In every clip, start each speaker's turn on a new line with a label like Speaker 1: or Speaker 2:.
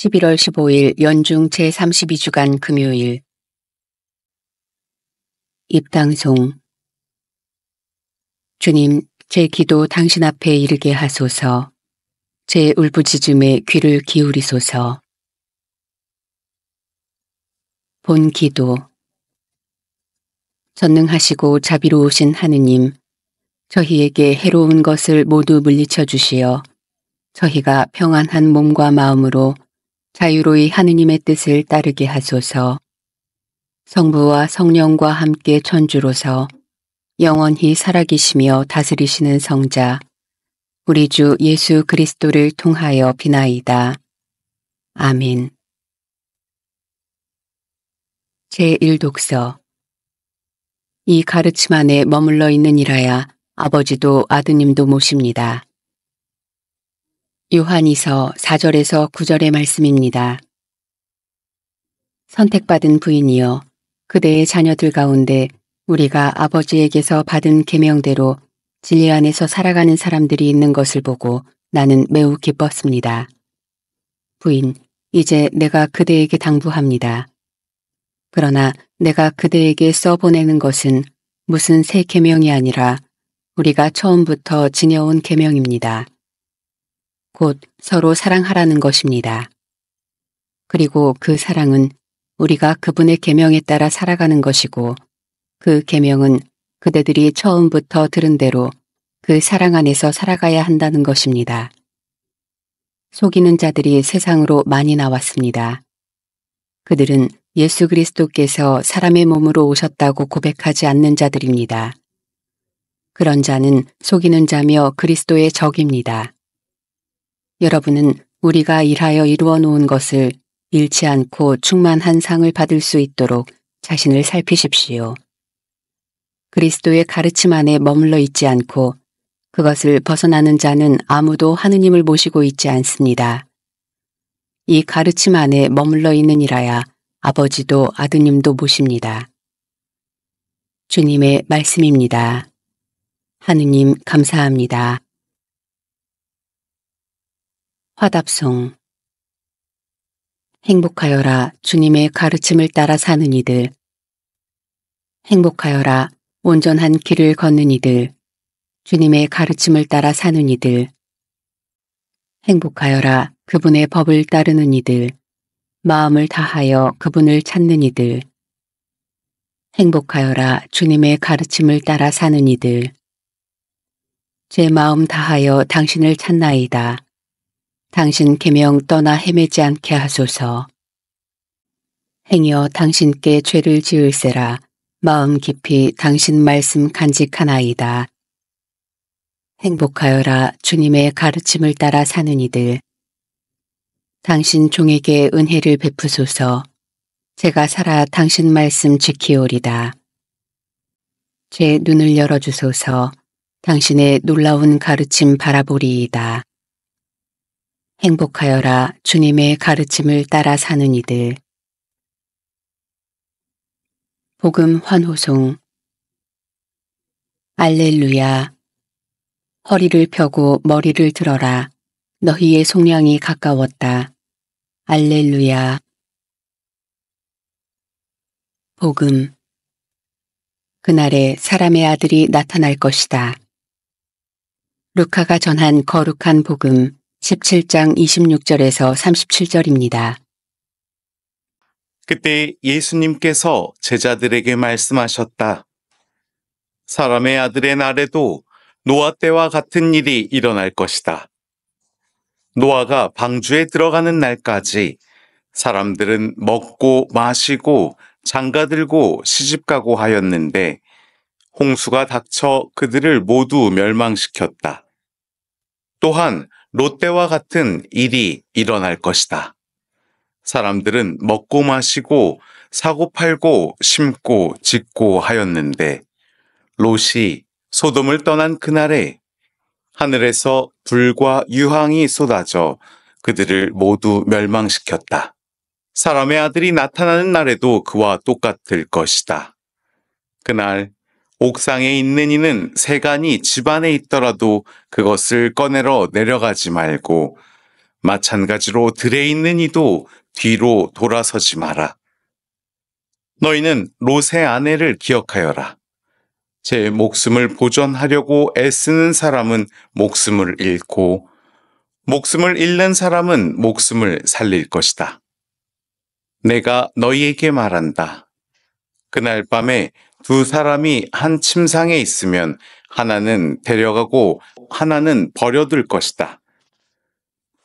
Speaker 1: 11월 15일 연중 제32주간 금요일 입당송 주님, 제 기도 당신 앞에 이르게 하소서. 제 울부짖음에 귀를 기울이소서. 본 기도 전능하시고 자비로우신 하느님, 저희에게 해로운 것을 모두 물리쳐 주시어 저희가 평안한 몸과 마음으로 자유로이 하느님의 뜻을 따르게 하소서. 성부와 성령과 함께 천주로서 영원히 살아계시며 다스리시는 성자 우리 주 예수 그리스도를 통하여 비나이다. 아민. 제1독서 이 가르침 안에 머물러 있는 이라야 아버지도 아드님도 모십니다. 요한이서 4절에서 9절의 말씀입니다. 선택받은 부인이여 그대의 자녀들 가운데 우리가 아버지에게서 받은 계명대로 진리 안에서 살아가는 사람들이 있는 것을 보고 나는 매우 기뻤습니다. 부인, 이제 내가 그대에게 당부합니다. 그러나 내가 그대에게 써보내는 것은 무슨 새 계명이 아니라 우리가 처음부터 지녀온 계명입니다. 곧 서로 사랑하라는 것입니다. 그리고 그 사랑은 우리가 그분의 계명에 따라 살아가는 것이고 그 계명은 그대들이 처음부터 들은 대로 그 사랑 안에서 살아가야 한다는 것입니다. 속이는 자들이 세상으로 많이 나왔습니다. 그들은 예수 그리스도께서 사람의 몸으로 오셨다고 고백하지 않는 자들입니다. 그런 자는 속이는 자며 그리스도의 적입니다. 여러분은 우리가 일하여 이루어 놓은 것을 잃지 않고 충만한 상을 받을 수 있도록 자신을 살피십시오. 그리스도의 가르침 안에 머물러 있지 않고 그것을 벗어나는 자는 아무도 하느님을 모시고 있지 않습니다. 이 가르침 안에 머물러 있는 이라야 아버지도 아드님도 모십니다. 주님의 말씀입니다. 하느님 감사합니다. 화답송 행복하여라 주님의 가르침을 따라 사는 이들 행복하여라 온전한 길을 걷는 이들 주님의 가르침을 따라 사는 이들 행복하여라 그분의 법을 따르는 이들 마음을 다하여 그분을 찾는 이들 행복하여라 주님의 가르침을 따라 사는 이들 제 마음 다하여 당신을 찾나이다. 당신 계명 떠나 헤매지 않게 하소서. 행여 당신께 죄를 지을세라 마음 깊이 당신 말씀 간직하나이다. 행복하여라 주님의 가르침을 따라 사는 이들. 당신 종에게 은혜를 베푸소서. 제가 살아 당신 말씀 지키오리다. 제 눈을 열어주소서. 당신의 놀라운 가르침 바라보리이다. 행복하여라 주님의 가르침을 따라 사는 이들. 복음 환호송 알렐루야 허리를 펴고 머리를 들어라 너희의 속량이 가까웠다. 알렐루야 복음 그날에 사람의 아들이 나타날 것이다. 루카가 전한 거룩한 복음 17장 26절에서 37절입니다.
Speaker 2: 그때 예수님께서 제자들에게 말씀하셨다. 사람의 아들의 날에도 노아 때와 같은 일이 일어날 것이다. 노아가 방주에 들어가는 날까지 사람들은 먹고 마시고 장가들고 시집가고 하였는데 홍수가 닥쳐 그들을 모두 멸망시켰다. 또한 롯데와 같은 일이 일어날 것이다. 사람들은 먹고 마시고 사고 팔고 심고 짓고 하였는데 롯이 소돔을 떠난 그날에 하늘에서 불과 유황이 쏟아져 그들을 모두 멸망시켰다. 사람의 아들이 나타나는 날에도 그와 똑같을 것이다. 그날 옥상에 있는 이는 세간이 집 안에 있더라도 그것을 꺼내러 내려가지 말고 마찬가지로 들에 있는 이도 뒤로 돌아서지 마라. 너희는 롯의 아내를 기억하여라. 제 목숨을 보존하려고 애쓰는 사람은 목숨을 잃고 목숨을 잃는 사람은 목숨을 살릴 것이다. 내가 너희에게 말한다. 그날 밤에 두 사람이 한 침상에 있으면 하나는 데려가고 하나는 버려둘 것이다.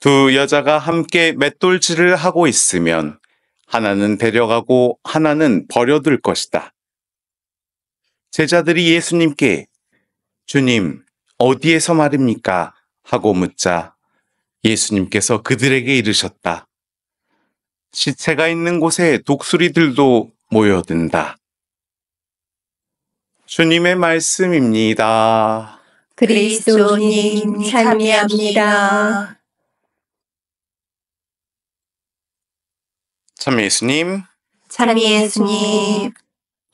Speaker 2: 두 여자가 함께 맷돌질을 하고 있으면 하나는 데려가고 하나는 버려둘 것이다. 제자들이 예수님께 주님, 어디에서 말입니까? 하고 묻자 예수님께서 그들에게 이르셨다. 시체가 있는 곳에 독수리들도 모여든다. 주님의 말씀입니다.
Speaker 1: 그리스도님 찬미합니다.
Speaker 2: 찬미 예수님.
Speaker 1: 찬미 예수님.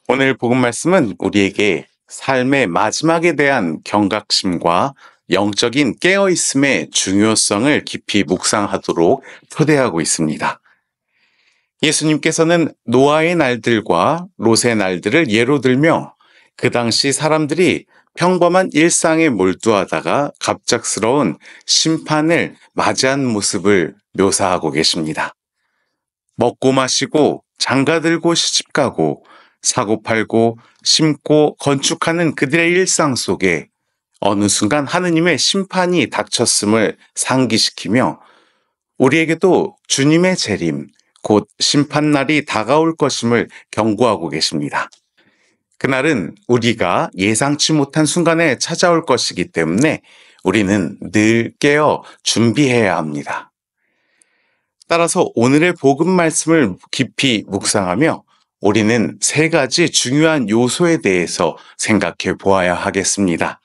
Speaker 2: 오늘 복음 말씀은 우리에게 삶의 마지막에 대한 경각심과 영적인 깨어있음의 중요성을 깊이 묵상하도록 초대하고 있습니다. 예수님께서는 노아의 날들과 롯의 날들을 예로 들며 그 당시 사람들이 평범한 일상에 몰두하다가 갑작스러운 심판을 맞이한 모습을 묘사하고 계십니다. 먹고 마시고 장가 들고 시집 가고 사고 팔고 심고 건축하는 그들의 일상 속에 어느 순간 하느님의 심판이 닥쳤음을 상기시키며 우리에게도 주님의 재림, 곧 심판날이 다가올 것임을 경고하고 계십니다. 그날은 우리가 예상치 못한 순간에 찾아올 것이기 때문에 우리는 늘 깨어 준비해야 합니다. 따라서 오늘의 복음 말씀을 깊이 묵상하며 우리는 세 가지 중요한 요소에 대해서 생각해 보아야 하겠습니다.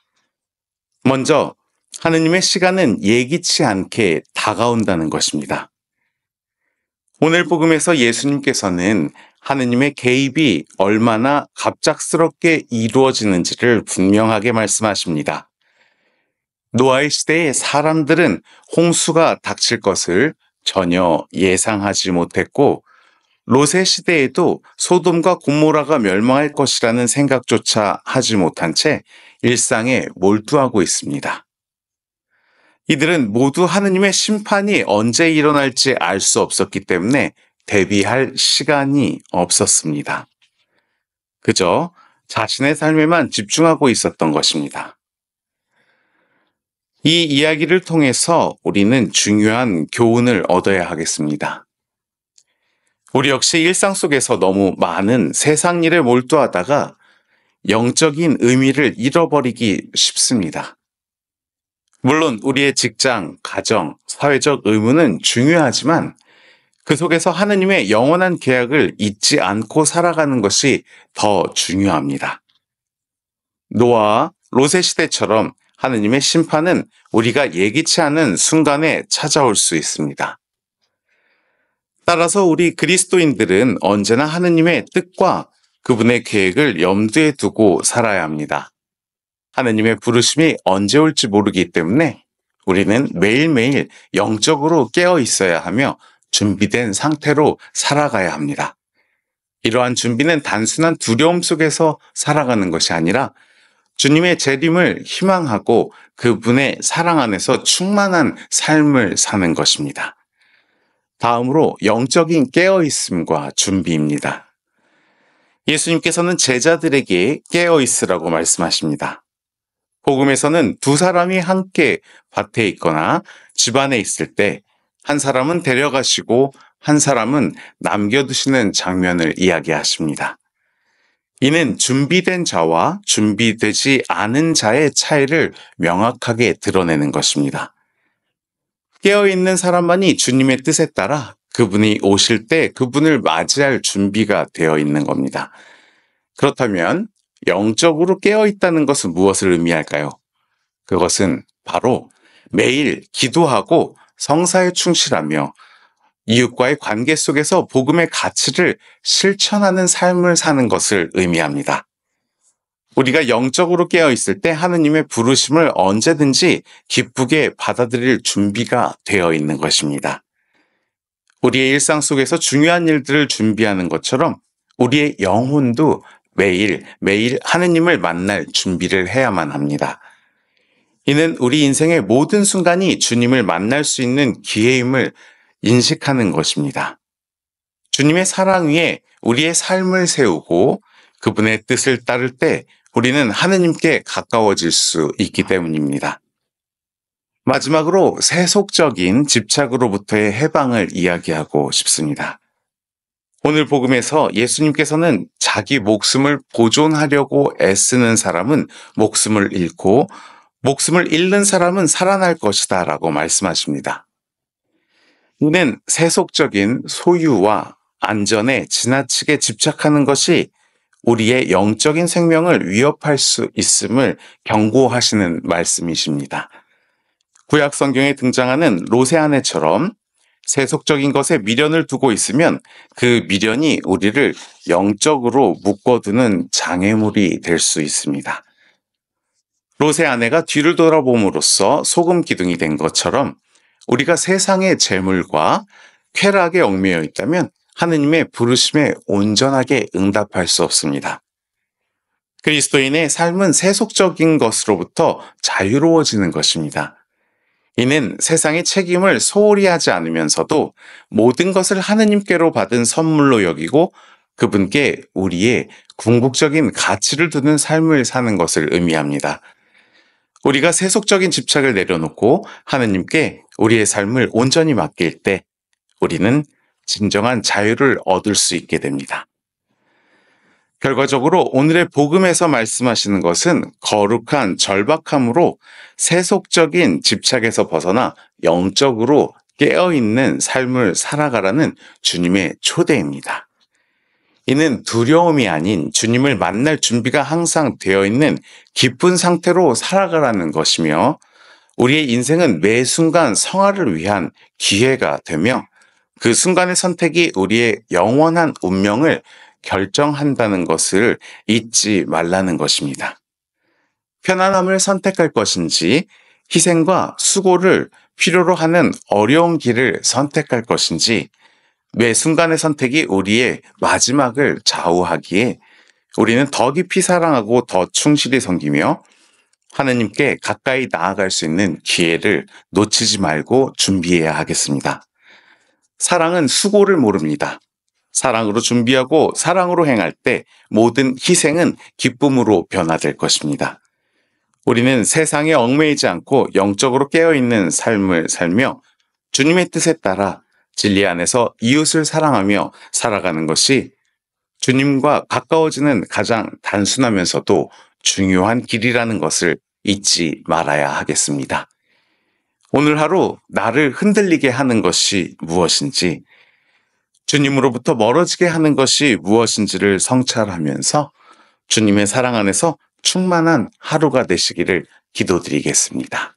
Speaker 2: 먼저, 하느님의 시간은 예기치 않게 다가온다는 것입니다. 오늘 복음에서 예수님께서는 하느님의 개입이 얼마나 갑작스럽게 이루어지는지를 분명하게 말씀하십니다. 노아의 시대에 사람들은 홍수가 닥칠 것을 전혀 예상하지 못했고 로세 시대에도 소돔과 고모라가 멸망할 것이라는 생각조차 하지 못한 채 일상에 몰두하고 있습니다. 이들은 모두 하느님의 심판이 언제 일어날지 알 수 없었기 때문에 대비할 시간이 없었습니다. 그저 자신의 삶에만 집중하고 있었던 것입니다. 이 이야기를 통해서 우리는 중요한 교훈을 얻어야 하겠습니다. 우리 역시 일상 속에서 너무 많은 세상 일에 몰두하다가 영적인 의미를 잃어버리기 쉽습니다. 물론 우리의 직장, 가정, 사회적 의무는 중요하지만 그 속에서 하느님의 영원한 계약을 잊지 않고 살아가는 것이 더 중요합니다. 노아, 로세 시대처럼 하느님의 심판은 우리가 예기치 않은 순간에 찾아올 수 있습니다. 따라서 우리 그리스도인들은 언제나 하느님의 뜻과 그분의 계획을 염두에 두고 살아야 합니다. 하느님의 부르심이 언제 올지 모르기 때문에 우리는 매일매일 영적으로 깨어 있어야 하며 준비된 상태로 살아가야 합니다. 이러한 준비는 단순한 두려움 속에서 살아가는 것이 아니라 주님의 재림을 희망하고 그분의 사랑 안에서 충만한 삶을 사는 것입니다. 다음으로 영적인 깨어있음과 준비입니다. 예수님께서는 제자들에게 깨어있으라고 말씀하십니다. 복음에서는 두 사람이 함께 밭에 있거나 집안에 있을 때 한 사람은 데려가시고 한 사람은 남겨두시는 장면을 이야기하십니다. 이는 준비된 자와 준비되지 않은 자의 차이를 명확하게 드러내는 것입니다. 깨어있는 사람만이 주님의 뜻에 따라 그분이 오실 때 그분을 맞이할 준비가 되어 있는 겁니다. 그렇다면 영적으로 깨어 있다는 것은 무엇을 의미할까요? 그것은 바로 매일 기도하고 성사에 충실하며 이웃과의 관계 속에서 복음의 가치를 실천하는 삶을 사는 것을 의미합니다. 우리가 영적으로 깨어 있을 때 하느님의 부르심을 언제든지 기쁘게 받아들일 준비가 되어 있는 것입니다. 우리의 일상 속에서 중요한 일들을 준비하는 것처럼 우리의 영혼도 매일 매일 하느님을 만날 준비를 해야만 합니다. 이는 우리 인생의 모든 순간이 주님을 만날 수 있는 기회임을 인식하는 것입니다. 주님의 사랑 위에 우리의 삶을 세우고 그분의 뜻을 따를 때 우리는 하느님께 가까워질 수 있기 때문입니다. 마지막으로 세속적인 집착으로부터의 해방을 이야기하고 싶습니다. 오늘 복음에서 예수님께서는 자기 목숨을 보존하려고 애쓰는 사람은 목숨을 잃고 목숨을 잃는 사람은 살아날 것이다 라고 말씀하십니다. 이는 세속적인 소유와 안전에 지나치게 집착하는 것이 우리의 영적인 생명을 위협할 수 있음을 경고하시는 말씀이십니다. 구약 성경에 등장하는 로세아네처럼 세속적인 것에 미련을 두고 있으면 그 미련이 우리를 영적으로 묶어두는 장애물이 될 수 있습니다. 롯의 아내가 뒤를 돌아봄으로써 소금 기둥이 된 것처럼 우리가 세상의 재물과 쾌락에 얽매여 있다면 하느님의 부르심에 온전하게 응답할 수 없습니다. 그리스도인의 삶은 세속적인 것으로부터 자유로워지는 것입니다. 이는 세상의 책임을 소홀히 하지 않으면서도 모든 것을 하느님께로 받은 선물로 여기고 그분께 우리의 궁극적인 가치를 두는 삶을 사는 것을 의미합니다. 우리가 세속적인 집착을 내려놓고 하느님께 우리의 삶을 온전히 맡길 때 우리는 진정한 자유를 얻을 수 있게 됩니다. 결과적으로 오늘의 복음에서 말씀하시는 것은 거룩한 절박함으로 세속적인 집착에서 벗어나 영적으로 깨어있는 삶을 살아가라는 주님의 초대입니다. 이는 두려움이 아닌 주님을 만날 준비가 항상 되어 있는 기쁜 상태로 살아가라는 것이며 우리의 인생은 매 순간 성화를 위한 기회가 되며 그 순간의 선택이 우리의 영원한 운명을 결정한다는 것을 잊지 말라는 것입니다. 편안함을 선택할 것인지 희생과 수고를 필요로 하는 어려운 길을 선택할 것인지 매 순간의 선택이 우리의 마지막을 좌우하기에 우리는 더 깊이 사랑하고 더 충실히 섬기며 하느님께 가까이 나아갈 수 있는 기회를 놓치지 말고 준비해야 하겠습니다. 사랑은 수고를 모릅니다. 사랑으로 준비하고 사랑으로 행할 때 모든 희생은 기쁨으로 변화될 것입니다. 우리는 세상에 얽매이지 않고 영적으로 깨어있는 삶을 살며 주님의 뜻에 따라 진리 안에서 이웃을 사랑하며 살아가는 것이 주님과 가까워지는 가장 단순하면서도 중요한 길이라는 것을 잊지 말아야 하겠습니다. 오늘 하루 나를 흔들리게 하는 것이 무엇인지 주님으로부터 멀어지게 하는 것이 무엇인지를 성찰하면서 주님의 사랑 안에서 충만한 하루가 되시기를 기도드리겠습니다.